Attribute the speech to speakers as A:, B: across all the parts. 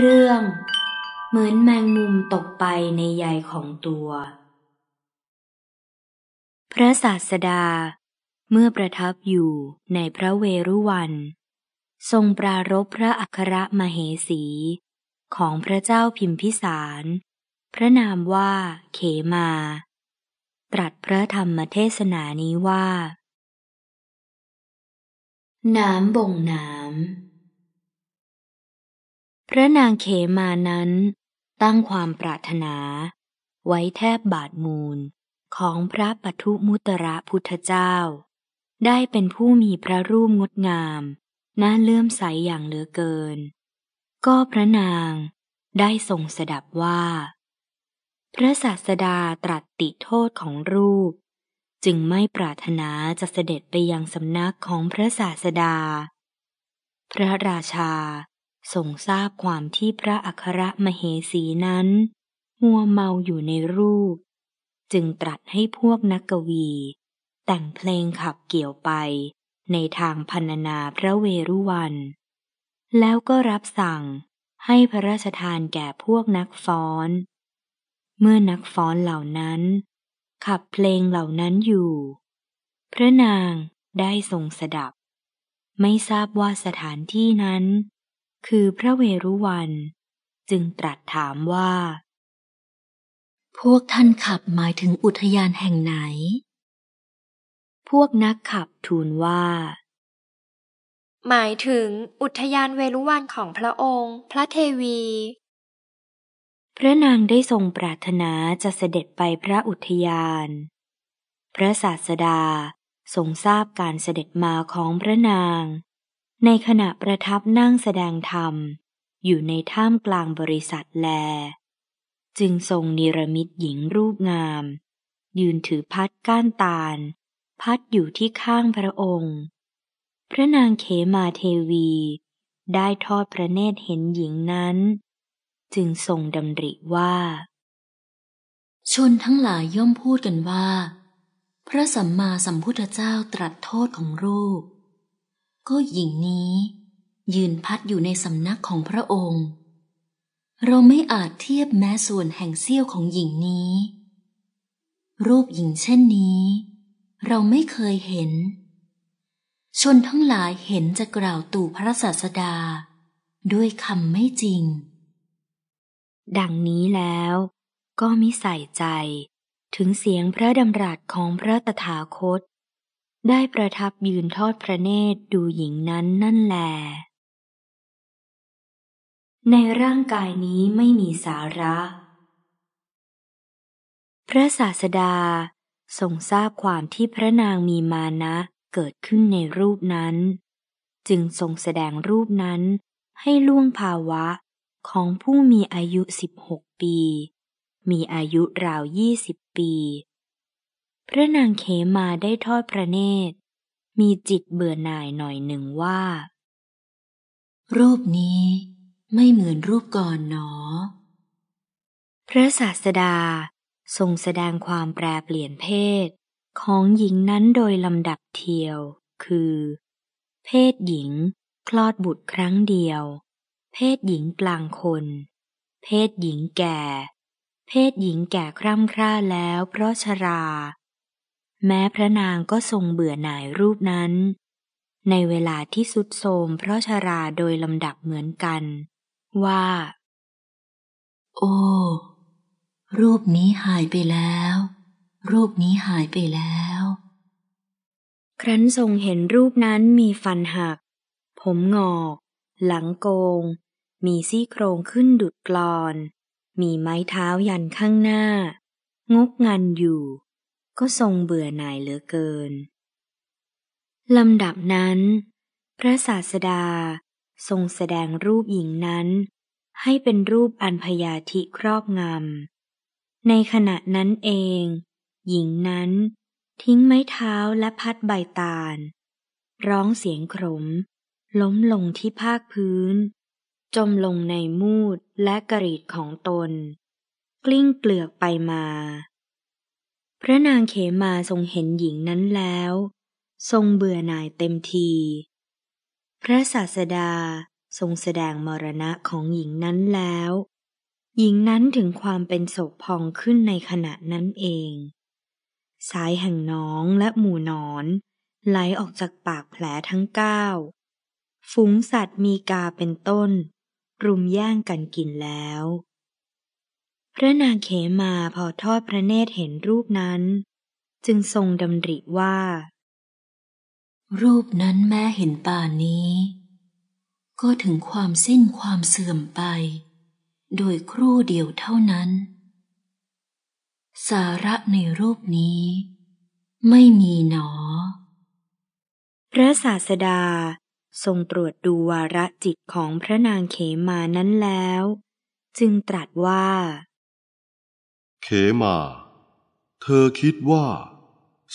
A: เรื่องเหมือนแมงมุมตกไปในใยของตัว พระศาสดาเมื่อประทับอยู่ในพระเวรุวัน ทรงปรารบพระอัครมเหสีของพระเจ้าพิมพิสาร พระนามว่าเขมา ตรัสพระธรรมเทศนานี้ว่า น้ำบ่งน้ำพระนางเขมานั้นตั้งความปรารถนา ไว้แทบบาทมูลของพระปทุมุตระพุทธเจ้า ได้เป็นผู้มีพระรูปงดงาม น่าเลื่อมใสอย่างเหลือเกิน ก็พระนางได้ทรงสดับว่า พระศาสดาตรัสติโทษของรูป จึงไม่ปรารถนาจะเสด็จไปยังสำนักของพระศาสดา พระราชาทรงทราบความที่พระอัครมเหสีนั้นมัวเมาอยู่ในรูป จึงตรัสให้พวกนักกวีแต่งเพลงขับเกี่ยวไปในทางพรรณนาพระเวรุวัน แล้วก็รับสั่งให้พระราชทานแก่พวกนักฟ้อน เมื่อนักฟ้อนเหล่านั้น ขับเพลงเหล่านั้นอยู่ พระนางได้ทรงสดับ ไม่ทราบว่าสถานที่นั้นคือพระเวรุวันจึงตรัสถามว่า พวกท่านขับหมายถึงอุทยานแห่งไหน พวกนักขับทูลว่า หมายถึงอุทยานเวรุวันของพระองค์ พระเทวี พระนางได้ทรงปรารถนาจะเสด็จไปพระอุทยาน พระศาสดาทรงทราบการเสด็จมาของพระนางในขณะประทับนั่งแสดงธรรมอยู่ในท่ามกลางบริษัทแล จึงทรงนิรมิตหญิงรูปงาม ยืนถือพัดก้านตาล พัดอยู่ที่ข้างพระองค์ พระนางเขมาเทวี ได้ทอดพระเนตรเห็นหญิงนั้น จึงทรงดำริว่า ชนทั้งหลายย่อมพูดกันว่า พระสัมมาสัมพุทธเจ้าตรัสโทษของรูปก็หญิงนี้ยืนพัดอยู่ในสำนักของพระองค์ เราไม่อาจเทียบแม้ส่วนแห่งเสี้ยวของหญิงนี้ รูปหญิงเช่นนี้เราไม่เคยเห็น ชนทั้งหลายเห็นจะกล่าวตู่พระศาสดา ด้วยคำไม่จริง ดังนี้แล้วก็มิใส่ใจถึงเสียงพระดำรัสของพระตถาคตได้ประทับยืนทอดพระเนตรดูหญิงนั้นนั่นแหลในร่างกายนี้ไม่มีสาระ พระศาสดาทรงทราบความที่พระนางมีมานะเกิดขึ้นในรูปนั้น จึงทรงแสดงรูปนั้นให้ล่วงภาวะของผู้มีอายุ 16 ปี มีอายุราว 20 ปีพระนางเขมาได้ทอดพระเนตร มีจิตเบื่อหน่ายหน่อยหนึ่งว่า รูปนี้ไม่เหมือนรูปก่อนหนอ พระศาสดา ทรงแสดงความแปรเปลี่ยนเพศ ของหญิงนั้นโดยลำดับเทียว คือ เพศหญิงคลอดบุตรครั้งเดียว เพศหญิงกลางคน เพศหญิงแก่ เพศหญิงแก่คร่ำคร่าแล้วเพราะชราแม้พระนางก็ทรงเบื่อหน่ายรูปนั้น ในเวลาที่สุดโทมเพราะชาราโดยลำดับเหมือนกัน ว่า โอ้ รูปนี้หายไปแล้ว รูปนี้หายไปแล้ว ครั้นทรงเห็นรูปนั้นมีฟันหัก ผมงอก หลังโกง มีซี่โครงขึ้นดุดกรอน มีไม้เท้ายันข้างหน้างกงันอยู่ก็ทรงเบื่อหน่ายเหลือเกิน ลำดับนั้น พระศาสดาทรงแสดงรูปหญิงนั้น ให้เป็นรูปอันพยาธิครอบงำในขณะนั้นเอง หญิงนั้นทิ้งไม้เท้าและพัดใบตาล ร้องเสียงขรมล้มลงที่ภาคพื้น จมลงในมูดและกระดิดของตน กลิ้งเกลือกไปมาพระนางเขมาทรงเห็นหญิงนั้นแล้ว ทรงเบื่อหน่ายเต็มที พระศาสดาทรงแสดงมรณะของหญิงนั้นแล้ว หญิงนั้นถึงความเป็นโศกพองขึ้นในขณะนั้นเอง สายแห่งน้องและหมู่นอนไหลออกจากปากแผลทั้งเก้า ฝูงสัตว์มีกาเป็นต้น รุมแย่งกันกินแล้วพระนางเขมาพอทอดพระเนตรเห็นรูปนั้น จึงทรงดำริว่า รูปนั้นแม้เห็นป่านนี้ ก็ถึงความสิ้นความเสื่อมไป โดยครู่เดียวเท่านั้น สาระในรูปนี้ ไม่มีหนอ พระศาสดาทรงตรวจดูวาระจิตของพระนางเขมานั้นแล้ว จึงตรัสว่า
B: เขมา เธอคิดว่า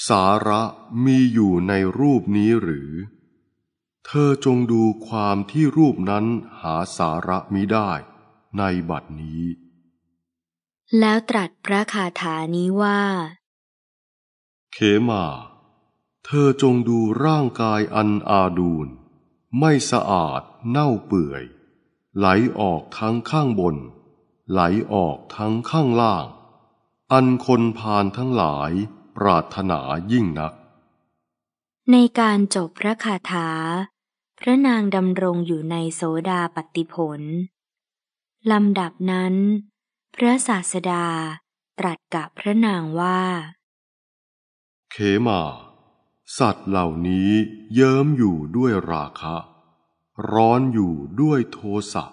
B: สาระมีอยู่ในรูปนี้หรือ เธอจงดูความที่รูปนั้นหาสาระมิได้ ในบัดนี้
A: แล้วตรัสพระคาถานี้ว่า
B: เขมา เธอจงดูร่างกายอันอาดูนไม่สะอาดเน่าเปื่อยไหลออกทั้งข้างบน ไหลออกทั้งข้างล่างอันคนพานทั้งหลายปรารถนายิ่งนัก
A: ในการจบพระคาถา พระนางดำรงอยู่ในโสดาปติผล ลำดับนั้น พระศาสดาตรัสกับพระนางว่า
B: เขมา สัตว์เหล่านี้เยิ้มอยู่ด้วยราคะ ร้อนอยู่ด้วยโทสะ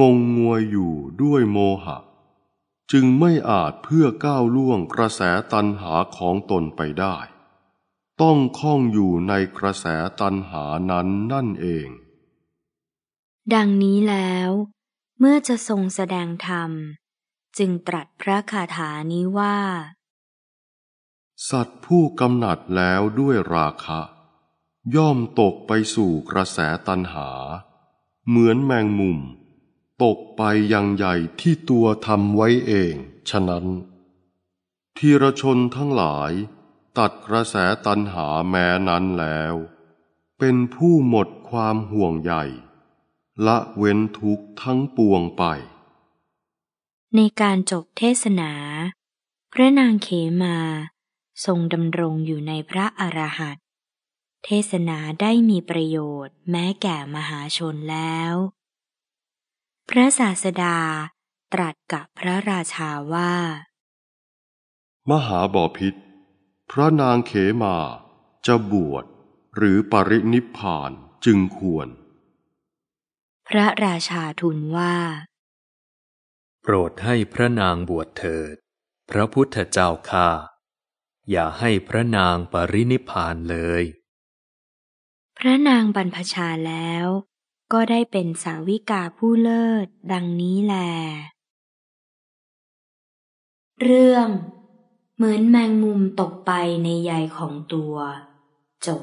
B: งงงวยอยู่ด้วยโมหะจึงไม่อาจเพื่อก้าวล่วงกระแสตันหาของตนไปได้ ต้องคล้องอยู่ในกระแสตันหานั้นนั่นเอง
A: ดังนี้แล้ว เมื่อจะทรงแสดงธรรม จึงตรัสพระคาถานี้ว่า
B: สัตว์ผู้กำหนัดแล้วด้วยราคะ ย่อมตกไปสู่กระแสตันหา เหมือนแมงมุมตกไปยังใหญ่ที่ตัวทำไว้เอง ฉะนั้น ทีรชนทั้งหลายตัดกระแสตันหาแม้นั้นแล้ว เป็นผู้หมดความห่วงใหญ่ละเว้นทุกทั้งปวงไป
A: ในการจบเทศนา พระนางเขมาทรงดำรงอยู่ในพระอรหันตเทศนาได้มีประโยชน์แม้แก่มหาชนแล้วพระศาสดาตรัสกับพระราชาว่า
B: มหาบอพิษพระนางเขมาจะบวชหรือปรินิพพานจึงควร
A: พระราชาทูลว่า
B: โปรดให้พระนางบวชเถิด พระพุทธเจ้าค่า อย่าให้พระนางปรินิพพานเลย
A: พระนางบรรพชาแล้วก็ได้เป็นสาวิกาผู้เลิศดังนี้แล เรื่อง เหมือนแมงมุมตกไปในใยของตัว จบ